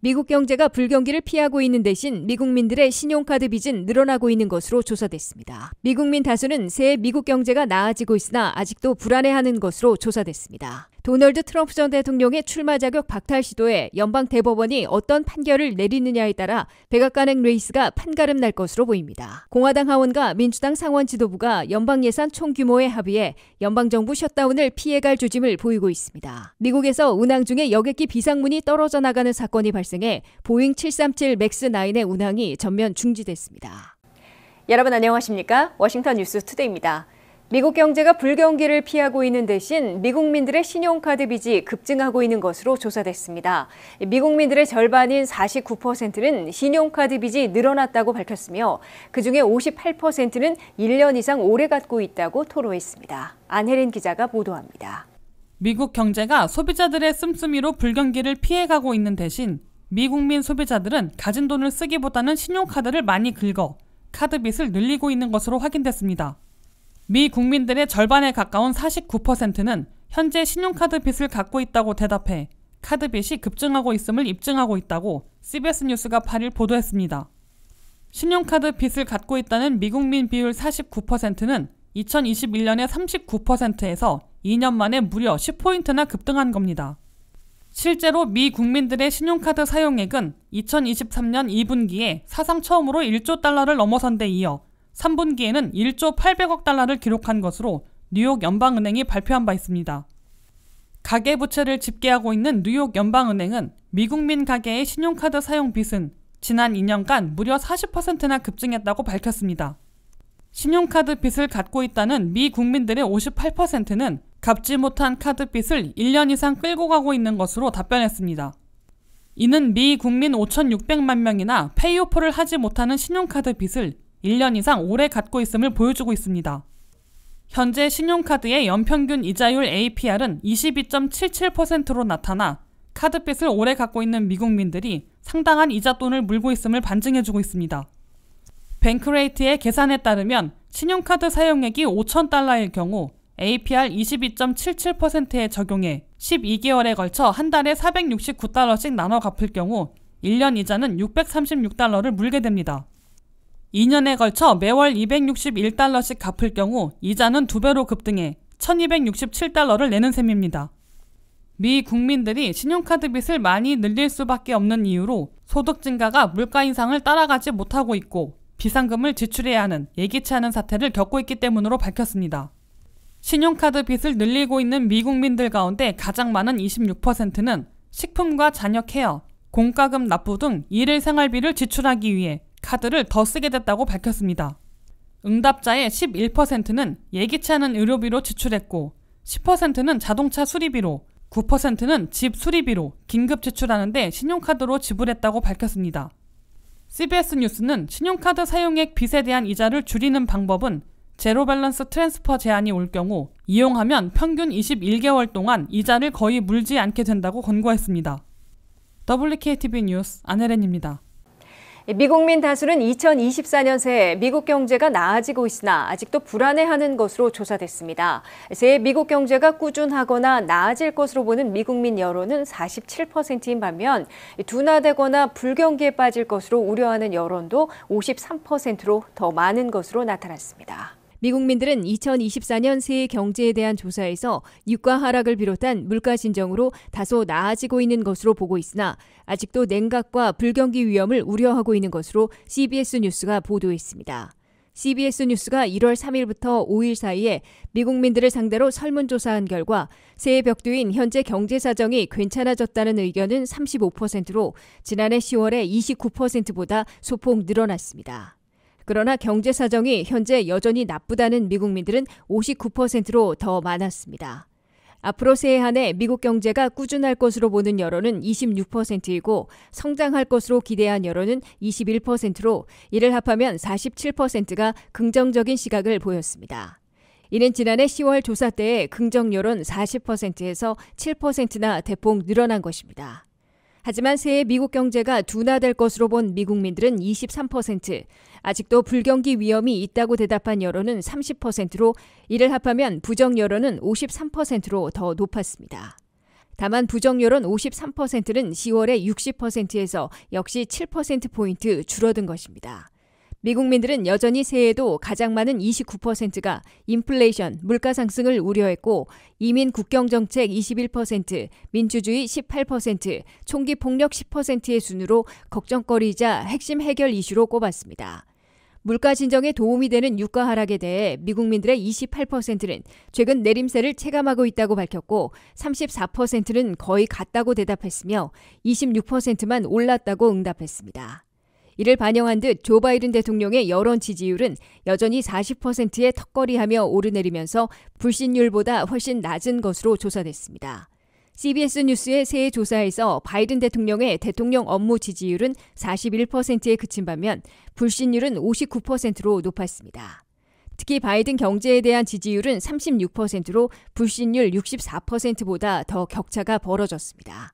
미국 경제가 불경기를 피하고 있는 대신 미국민들의 신용카드 빚은 늘어나고 있는 것으로 조사됐습니다. 미국민 다수는 새해 미국 경제가 나아지고 있으나 아직도 불안해하는 것으로 조사됐습니다. 도널드 트럼프 전 대통령의 출마 자격 박탈 시도에 연방 대법원이 어떤 판결을 내리느냐에 따라 백악관행 레이스가 판가름 날 것으로 보입니다. 공화당 하원과 민주당 상원 지도부가 연방 예산 총규모의합의에 연방 정부 셧다운을 피해갈 조짐을 보이고 있습니다. 미국에서 운항 중에 여객기 비상문이 떨어져 나가는 사건이 발생해 보잉 737 맥스 9의 운항이 전면 중지됐습니다. 여러분 안녕하십니까? 워싱턴 뉴스 투데이입니다. 미국 경제가 불경기를 피하고 있는 대신 미국민들의 신용카드 빚이 급증하고 있는 것으로 조사됐습니다. 미국민들의 절반인 49%는 신용카드 빚이 늘어났다고 밝혔으며 그중에 58%는 1년 이상 오래 갖고 있다고 토로했습니다. 안혜린 기자가 보도합니다. 미국 경제가 소비자들의 씀씀이로 불경기를 피해가고 있는 대신 미국민 소비자들은 가진 돈을 쓰기보다는 신용카드를 많이 긁어 카드 빚을 늘리고 있는 것으로 확인됐습니다. 미 국민들의 절반에 가까운 49%는 현재 신용카드 빚을 갖고 있다고 대답해 카드 빚이 급증하고 있음을 입증하고 있다고 CBS 뉴스가 8일 보도했습니다. 신용카드 빚을 갖고 있다는 미국민 비율 49%는 2021년에 39%에서 2년 만에 무려 10포인트나 급등한 겁니다. 실제로 미 국민들의 신용카드 사용액은 2023년 2분기에 사상 처음으로 1조 달러를 넘어선 데 이어 3분기에는 1조 800억 달러를 기록한 것으로 뉴욕 연방은행이 발표한 바 있습니다. 가계 부채를 집계하고 있는 뉴욕 연방은행은 미국민 가계의 신용카드 사용 빚은 지난 2년간 무려 40%나 급증했다고 밝혔습니다. 신용카드 빚을 갖고 있다는 미 국민들의 58%는 갚지 못한 카드 빚을 1년 이상 끌고 가고 있는 것으로 답변했습니다. 이는 미 국민 5,600만 명이나 페이오프를 하지 못하는 신용카드 빚을 1년 이상 오래 갖고 있음을 보여주고 있습니다. 현재 신용카드의 연평균 이자율 APR은 22.77%로 나타나 카드빚을 오래 갖고 있는 미국민들이 상당한 이자돈을 물고 있음을 반증해주고 있습니다. 뱅크레이트의 계산에 따르면 신용카드 사용액이 5천 달러일 경우 APR 22.77%에 적용해 12개월에 걸쳐 한 달에 469달러씩 나눠 갚을 경우 1년 이자는 636달러를 물게 됩니다. 2년에 걸쳐 매월 261달러씩 갚을 경우 이자는 두배로 급등해 1267달러를 내는 셈입니다. 미 국민들이 신용카드 빚을 많이 늘릴 수밖에 없는 이유로 소득 증가가 물가 인상을 따라가지 못하고 있고 비상금을 지출해야 하는 예기치 않은 사태를 겪고 있기 때문으로 밝혔습니다. 신용카드 빚을 늘리고 있는 미국민들 가운데 가장 많은 26%는 식품과 잔여 케어, 공과금 납부 등 일일 생활비를 지출하기 위해 카드를 더 쓰게 됐다고 밝혔습니다. 응답자의 11%는 예기치 않은 의료비로 지출했고 10%는 자동차 수리비로 9%는 집 수리비로 긴급 지출하는데 신용카드로 지불했다고 밝혔습니다. CBS 뉴스는 신용카드 사용액 빚에 대한 이자를 줄이는 방법은 제로 밸런스 트랜스퍼 제한이 올 경우 이용하면 평균 21개월 동안 이자를 거의 물지 않게 된다고 권고했습니다. WKTV 뉴스 안혜렌입니다. 예, 미국민 다수는 2024년 새해 미국 경제가 나아지고 있으나 아직도 불안해하는 것으로 조사됐습니다. 새해 미국 경제가 꾸준하거나 나아질 것으로 보는 미국민 여론은 47%인 반면 둔화되거나 불경기에 빠질 것으로 우려하는 여론도 53%로 더 많은 것으로 나타났습니다. 미국민들은 2024년 새해 경제에 대한 조사에서 유가 하락을 비롯한 물가 진정으로 다소 나아지고 있는 것으로 보고 있으나 아직도 냉각과 불경기 위험을 우려하고 있는 것으로 CBS 뉴스가 보도했습니다. CBS 뉴스가 1월 3일부터 5일 사이에 미국민들을 상대로 설문조사한 결과 새해 벽두인 현재 경제 사정이 괜찮아졌다는 의견은 35%로 지난해 10월의 29%보다 소폭 늘어났습니다. 그러나 경제 사정이 현재 여전히 나쁘다는 미국민들은 59%로 더 많았습니다. 앞으로 새해 한 해 미국 경제가 꾸준할 것으로 보는 여론은 26%이고 성장할 것으로 기대한 여론은 21%로 이를 합하면 47%가 긍정적인 시각을 보였습니다. 이는 지난해 10월 조사 때의 긍정 여론 40%에서 7%나 대폭 늘어난 것입니다. 하지만 새해 미국 경제가 둔화될 것으로 본 미국민들은 23%, 아직도 불경기 위험이 있다고 대답한 여론은 30%로 이를 합하면 부정 여론은 53%로 더 높았습니다. 다만 부정 여론 53%는 10월의 60%에서 역시 7%포인트 줄어든 것입니다. 미국민들은 여전히 새해에도 가장 많은 29%가 인플레이션, 물가 상승을 우려했고 이민 국경 정책 21%, 민주주의 18%, 총기 폭력 10%의 순으로 걱정거리이자 핵심 해결 이슈로 꼽았습니다. 물가 진정에 도움이 되는 유가 하락에 대해 미국민들의 28%는 최근 내림세를 체감하고 있다고 밝혔고 34%는 거의 같다고 대답했으며 26%만 올랐다고 응답했습니다. 이를 반영한 듯 조 바이든 대통령의 여론 지지율은 여전히 40%에 턱걸이하며 오르내리면서 불신율보다 훨씬 낮은 것으로 조사됐습니다. CBS 뉴스의 새해 조사에서 바이든 대통령의 대통령 업무 지지율은 41%에 그친 반면 불신율은 59%로 높았습니다. 특히 바이든 경제에 대한 지지율은 36%로 불신율 64%보다 더 격차가 벌어졌습니다.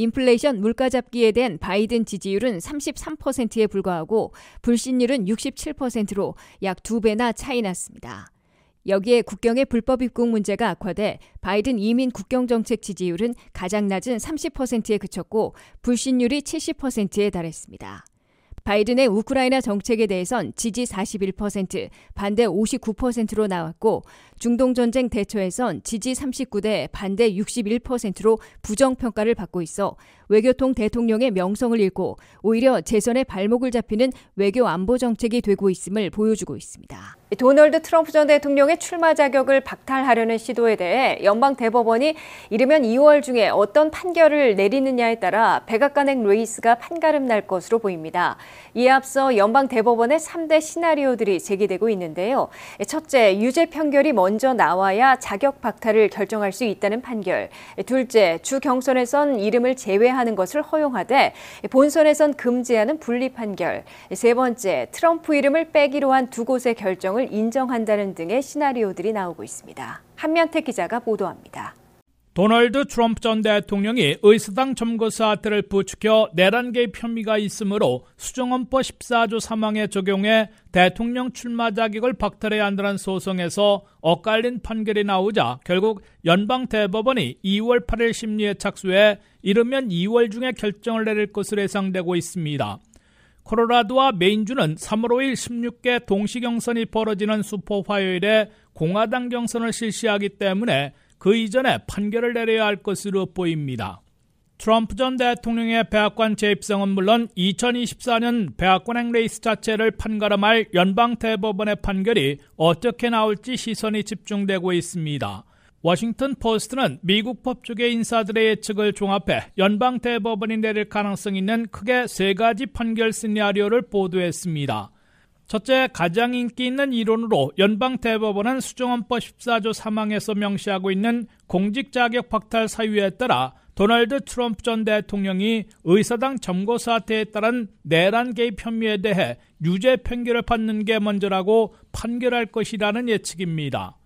인플레이션 물가 잡기에 대한 바이든 지지율은 33%에 불과하고 불신율은 67%로 약 두배나 차이 났습니다. 여기에 국경의 불법 입국 문제가 악화돼 바이든 이민 국경 정책 지지율은 가장 낮은 30%에 그쳤고 불신율이 70%에 달했습니다. 바이든의 우크라이나 정책에 대해선 지지 41%, 반대 59%로 나왔고 중동전쟁 대처에선 지지 39대 반대 61%로 부정평가를 받고 있어 외교통 대통령의 명성을 잃고 오히려 재선의 발목을 잡히는 외교 안보 정책이 되고 있음을 보여주고 있습니다. 도널드 트럼프 전 대통령의 출마 자격을 박탈하려는 시도에 대해 연방 대법원이 이르면 2월 중에 어떤 판결을 내리느냐에 따라 백악관행 레이스가 판가름 날 것으로 보입니다. 이에 앞서 연방 대법원의 3대 시나리오들이 제기되고 있는데요. 첫째, 유죄 판결이 먼저 먼저 나와야 자격 박탈을 결정할 수 있다는 판결. 둘째, 주 경선에선 이름을 제외하는 것을 허용하되 본선에선 금지하는 분리 판결. 세 번째, 트럼프 이름을 빼기로 한 두 곳의 결정을 인정한다는 등의 시나리오들이 나오고 있습니다. 한면택 기자가 보도합니다. 도널드 트럼프 전 대통령이 의사당 점거 사태를 부추겨 내란 계입 혐의가 있으므로 수정헌법 14조 3항에 적용해 대통령 출마 자격을 박탈해야 한다는 소송에서 엇갈린 판결이 나오자 결국 연방 대법원이 2월 8일 심리에 착수해 이르면 2월 중에 결정을 내릴 것으로 예상되고 있습니다. 코로라도와 메인주는 3월 5일 16개 동시 경선이 벌어지는 수포 화요일에 공화당 경선을 실시하기 때문에 그 이전에 판결을 내려야 할 것으로 보입니다. 트럼프 전 대통령의 백악관 재입성은 물론 2024년 백악관행 레이스 자체를 판가름할 연방대법원의 판결이 어떻게 나올지 시선이 집중되고 있습니다. 워싱턴 포스트는 미국 법조계 인사들의 예측을 종합해 연방대법원이 내릴 가능성 있는 크게 세 가지 판결 시나리오를 보도했습니다. 첫째, 가장 인기 있는 이론으로 연방대법원은 수정헌법 14조 3항에서 명시하고 있는 공직자격 박탈 사유에 따라 도널드 트럼프 전 대통령이 의사당 점거 사태에 따른 내란 개입 혐의에 대해 유죄 판결을 받는 게 먼저라고 판결할 것이라는 예측입니다.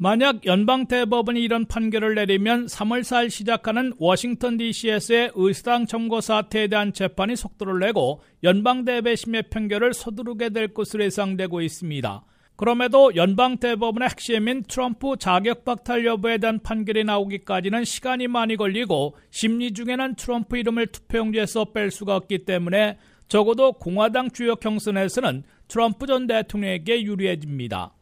만약 연방대법원이 이런 판결을 내리면 3월 4일 시작하는 워싱턴 DC에서의 의사당 청구 사태에 대한 재판이 속도를 내고 연방대배심의 판결을 서두르게 될 것으로 예상되고 있습니다. 그럼에도 연방대법원의 핵심인 트럼프 자격박탈 여부에 대한 판결이 나오기까지는 시간이 많이 걸리고 심리 중에는 트럼프 이름을 투표용지에서 뺄 수가 없기 때문에 적어도 공화당 주요 경선에서는 트럼프 전 대통령에게 유리해집니다.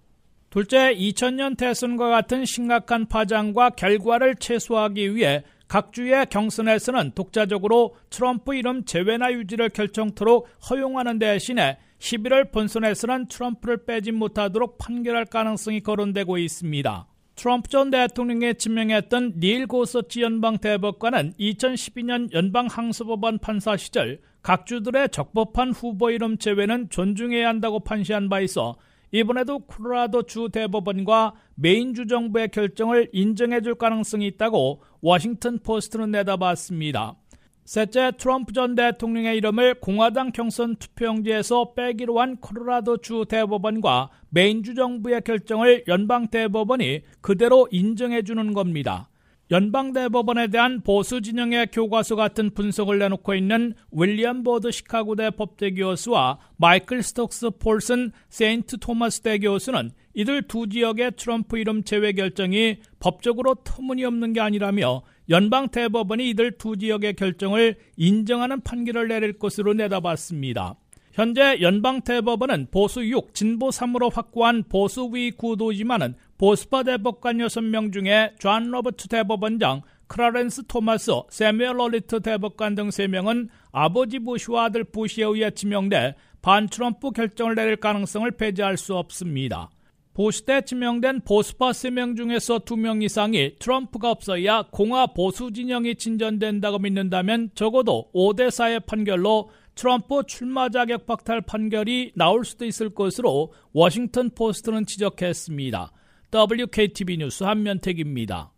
둘째, 2000년 대선과 같은 심각한 파장과 결과를 최소화하기 위해 각 주의 경선에서는 독자적으로 트럼프 이름 제외나 유지를 결정토록 허용하는 대신에 11월 본선에서는 트럼프를 빼지 못하도록 판결할 가능성이 거론되고 있습니다. 트럼프 전 대통령이 지명했던 닐 고서치 연방 대법관은 2012년 연방 항소법원 판사 시절 각 주들의 적법한 후보 이름 제외는 존중해야 한다고 판시한 바 있어 이번에도 콜로라도 주 대법원과 메인주 정부의 결정을 인정해 줄 가능성이 있다고 워싱턴 포스트는 내다봤습니다. 셋째, 트럼프 전 대통령의 이름을 공화당 경선 투표용지에서 빼기로 한 콜로라도 주 대법원과 메인주 정부의 결정을 연방 대법원이 그대로 인정해 주는 겁니다. 연방대법원에 대한 보수 진영의 교과서 같은 분석을 내놓고 있는 윌리엄 보드 시카고대 법대 교수와 마이클 스톡스 폴슨 세인트 토마스대 교수는 이들 두 지역의 트럼프 이름 제외 결정이 법적으로 터무니없는 게 아니라며 연방 대법원이 이들 두 지역의 결정을 인정하는 판결을 내릴 것으로 내다봤습니다. 현재 연방 대법원은 보수 6, 진보 3으로 확고한 보수 위 구도지만은 보스파 대법관 6명 중에 존로버트 대법원장, 크라렌스 토마스, 세미얼 로리트 대법관 등 3명은 아버지 부시와 아들 부시에 의해 지명돼 반트럼프 결정을 내릴 가능성을 배제할 수 없습니다. 보수 때 지명된 보스파 3명 중에서 2명 이상이 트럼프가 없어야 공화 보수 진영이 진전된다고 믿는다면 적어도 5대4의 판결로 트럼프 출마 자격 박탈 판결이 나올 수도 있을 것으로 워싱턴 포스트는 지적했습니다. WKTV 뉴스 한면택입니다.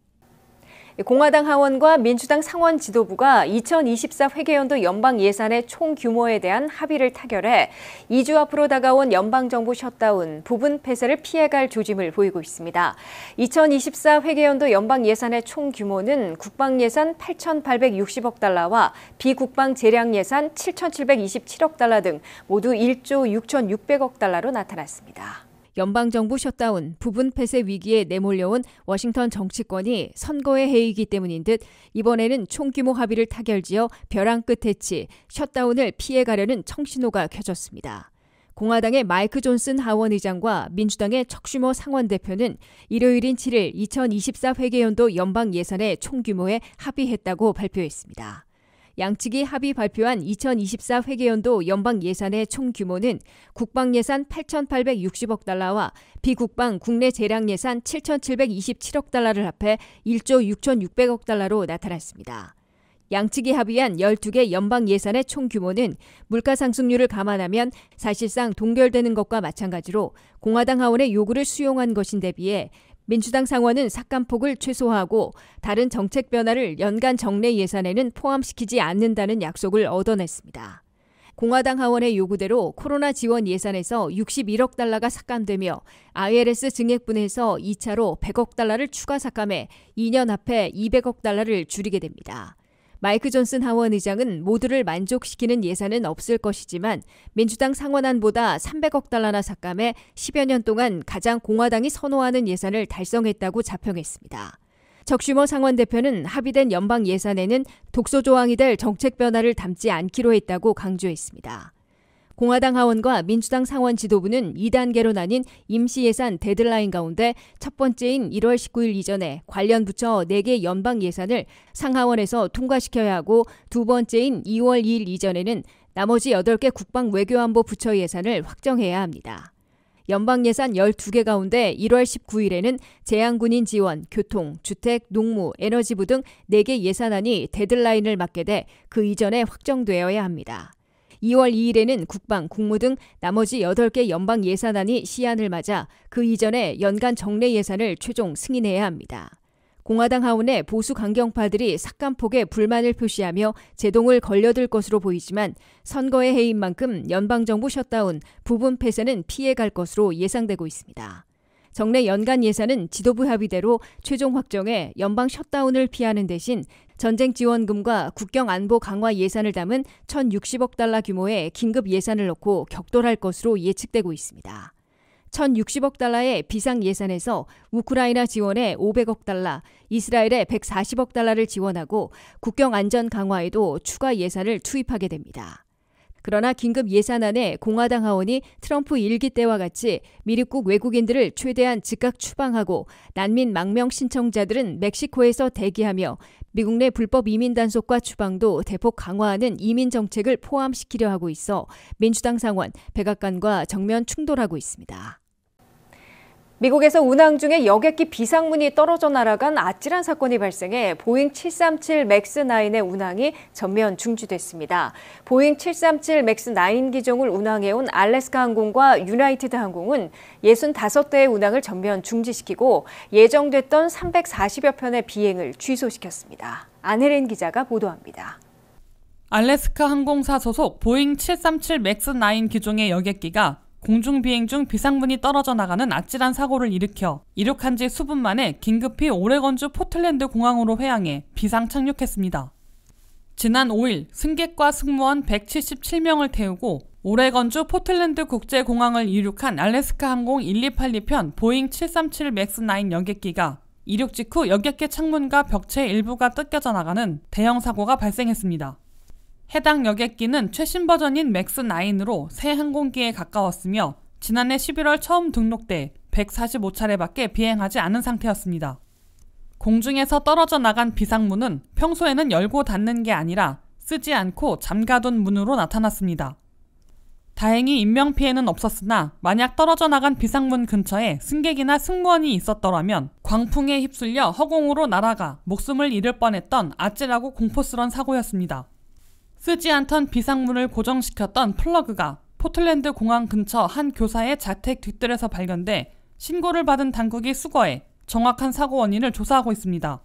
공화당 하원과 민주당 상원 지도부가 2024 회계연도 연방 예산의 총 규모에 대한 합의를 타결해 2주 앞으로 다가온 연방정부 셧다운, 부분 폐쇄를 피해갈 조짐을 보이고 있습니다. 2024 회계연도 연방 예산의 총 규모는 국방 예산 8,860억 달러와 비국방 재량 예산 7,727억 달러 등 모두 1조 6,600억 달러로 나타났습니다. 연방정부 셧다운, 부분 폐쇄 위기에 내몰려온 워싱턴 정치권이 선거의 해이기 때문인 듯 이번에는 총규모 합의를 타결지어 벼랑 끝에치 셧다운을 피해가려는 청신호가 켜졌습니다. 공화당의 마이크 존슨 하원 의장과 민주당의 척슈머 상원 대표는 일요일인 7일 2024 회계연도 연방 예산의 총규모에 합의했다고 발표했습니다. 양측이 합의 발표한 2024 회계연도 연방 예산의 총 규모는 국방 예산 8,860억 달러와 비국방 국내 재량 예산 7,727억 달러를 합해 1조 6,600억 달러로 나타났습니다. 양측이 합의한 12개 연방 예산의 총 규모는 물가 상승률을 감안하면 사실상 동결되는 것과 마찬가지로 공화당 하원의 요구를 수용한 것인 데 비해 민주당 상원은 삭감폭을 최소화하고 다른 정책 변화를 연간 정례 예산에는 포함시키지 않는다는 약속을 얻어냈습니다. 공화당 하원의 요구대로 코로나 지원 예산에서 61억 달러가 삭감되며 ILS 증액분에서 2차로 100억 달러를 추가 삭감해 2년 앞에 200억 달러를 줄이게 됩니다. 마이크 존슨 하원 의장은 모두를 만족시키는 예산은 없을 것이지만 민주당 상원안보다 300억 달러나 삭감해 10여 년 동안 가장 공화당이 선호하는 예산을 달성했다고 자평했습니다. 적슈머 상원 대표는 합의된 연방 예산에는 독소 조항이 될 정책 변화를 담지 않기로 했다고 강조했습니다. 공화당 하원과 민주당 상원 지도부는 2단계로 나뉜 임시 예산 데드라인 가운데 첫 번째인 1월 19일 이전에 관련 부처 4개 연방 예산을 상하원에서 통과시켜야 하고 두 번째인 2월 2일 이전에는 나머지 8개 국방 외교안보 부처 예산을 확정해야 합니다. 연방 예산 12개 가운데 1월 19일에는 재향군인 지원, 교통, 주택, 농무, 에너지부 등 4개 예산안이 데드라인을 맞게 돼 그 이전에 확정되어야 합니다. 2월 2일에는 국방, 국무 등 나머지 8개 연방 예산안이 시안을 맞아 그 이전에 연간 정례 예산을 최종 승인해야 합니다. 공화당 하원의 보수 강경파들이 삭감폭에 불만을 표시하며 제동을 걸려들 것으로 보이지만 선거의 해인 만큼 연방정부 셧다운, 부분 폐쇄는 피해갈 것으로 예상되고 있습니다. 정례 연간 예산은 지도부 합의대로 최종 확정에 연방 셧다운을 피하는 대신 전쟁 지원금과 국경 안보 강화 예산을 담은 1,060억 달러 규모의 긴급 예산을 놓고 격돌할 것으로 예측되고 있습니다. 1,060억 달러의 비상 예산에서 우크라이나 지원에 500억 달러, 이스라엘에 140억 달러를 지원하고 국경 안전 강화에도 추가 예산을 투입하게 됩니다. 그러나 긴급 예산안에 공화당 하원이 트럼프 일기 때와 같이 미립국 외국인들을 최대한 즉각 추방하고 난민 망명 신청자들은 멕시코에서 대기하며 미국 내 불법 이민 단속과 추방도 대폭 강화하는 이민 정책을 포함시키려 하고 있어 민주당 상원 백악관과 정면 충돌하고 있습니다. 미국에서 운항 중에 여객기 비상문이 떨어져 날아간 아찔한 사건이 발생해 보잉 737 맥스9의 운항이 전면 중지됐습니다. 보잉 737 맥스9 기종을 운항해온 알래스카 항공과 유나이티드 항공은 65대의 운항을 전면 중지시키고 예정됐던 340여 편의 비행을 취소시켰습니다. 안혜린 기자가 보도합니다. 알래스카 항공사 소속 보잉 737 맥스9 기종의 여객기가 공중비행 중 비상문이 떨어져 나가는 아찔한 사고를 일으켜 이륙한 지 수분 만에 긴급히 오레건주 포틀랜드 공항으로 회항해 비상 착륙했습니다. 지난 5일 승객과 승무원 177명을 태우고 오레건주 포틀랜드 국제공항을 이륙한 알래스카 항공 1282편 보잉 737 맥스9 여객기가 이륙 직후 여객기 창문과 벽체 일부가 뜯겨져 나가는 대형 사고가 발생했습니다. 해당 여객기는 최신 버전인 맥스9으로 새 항공기에 가까웠으며 지난해 11월 처음 등록돼 145차례밖에 비행하지 않은 상태였습니다. 공중에서 떨어져 나간 비상문은 평소에는 열고 닫는 게 아니라 쓰지 않고 잠가둔 문으로 나타났습니다. 다행히 인명피해는 없었으나 만약 떨어져 나간 비상문 근처에 승객이나 승무원이 있었더라면 광풍에 휩쓸려 허공으로 날아가 목숨을 잃을 뻔했던 아찔하고 공포스런 사고였습니다. 쓰지 않던 비상문을 고정시켰던 플러그가 포틀랜드 공항 근처 한 교사의 자택 뒤뜰에서 발견돼 신고를 받은 당국이 수거해 정확한 사고 원인을 조사하고 있습니다.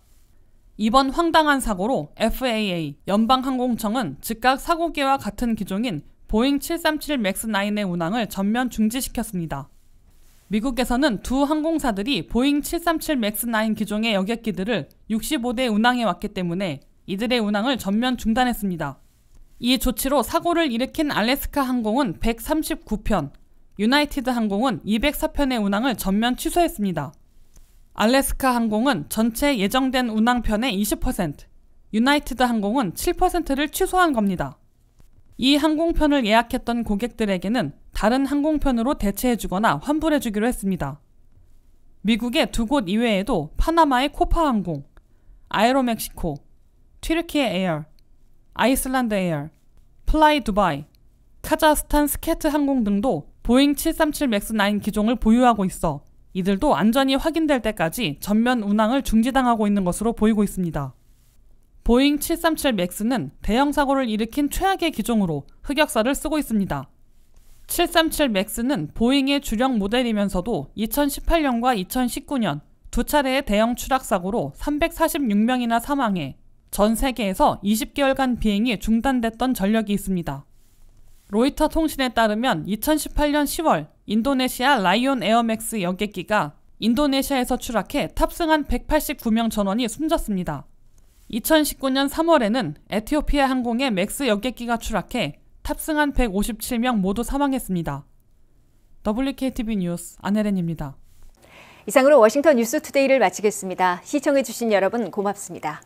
이번 황당한 사고로 FAA 연방항공청은 즉각 사고기와 같은 기종인 보잉 737 맥스9의 운항을 전면 중지시켰습니다. 미국에서는 두 항공사들이 보잉 737 맥스9 기종의 여객기들을 65대 운항해 왔기 때문에 이들의 운항을 전면 중단했습니다. 이 조치로 사고를 일으킨 알래스카 항공은 139편, 유나이티드 항공은 204편의 운항을 전면 취소했습니다. 알래스카 항공은 전체 예정된 운항편의 20%, 유나이티드 항공은 7%를 취소한 겁니다. 이 항공편을 예약했던 고객들에게는 다른 항공편으로 대체해주거나 환불해주기로 했습니다. 미국의 두 곳 이외에도 파나마의 코파 항공, 아에로멕시코, 튀르키에 에어, 아이슬란드 에어, 플라이 두바이, 카자흐스탄 스케트 항공 등도 보잉 737 맥스9 기종을 보유하고 있어 이들도 안전이 확인될 때까지 전면 운항을 중지당하고 있는 것으로 보이고 있습니다. 보잉 737 맥스는 대형 사고를 일으킨 최악의 기종으로 흑역사를 쓰고 있습니다. 737 맥스는 보잉의 주력 모델이면서도 2018년과 2019년 두 차례의 대형 추락 사고로 346명이나 사망해 전 세계에서 20개월간 비행이 중단됐던 전력이 있습니다. 로이터 통신에 따르면 2018년 10월 인도네시아 라이온 에어맥스 여객기가 인도네시아에서 추락해 탑승한 189명 전원이 숨졌습니다. 2019년 3월에는 에티오피아 항공의 맥스 여객기가 추락해 탑승한 157명 모두 사망했습니다. WKTV 뉴스 안혜렌입니다. 이상으로 워싱턴 뉴스 투데이를 마치겠습니다. 시청해주신 여러분 고맙습니다.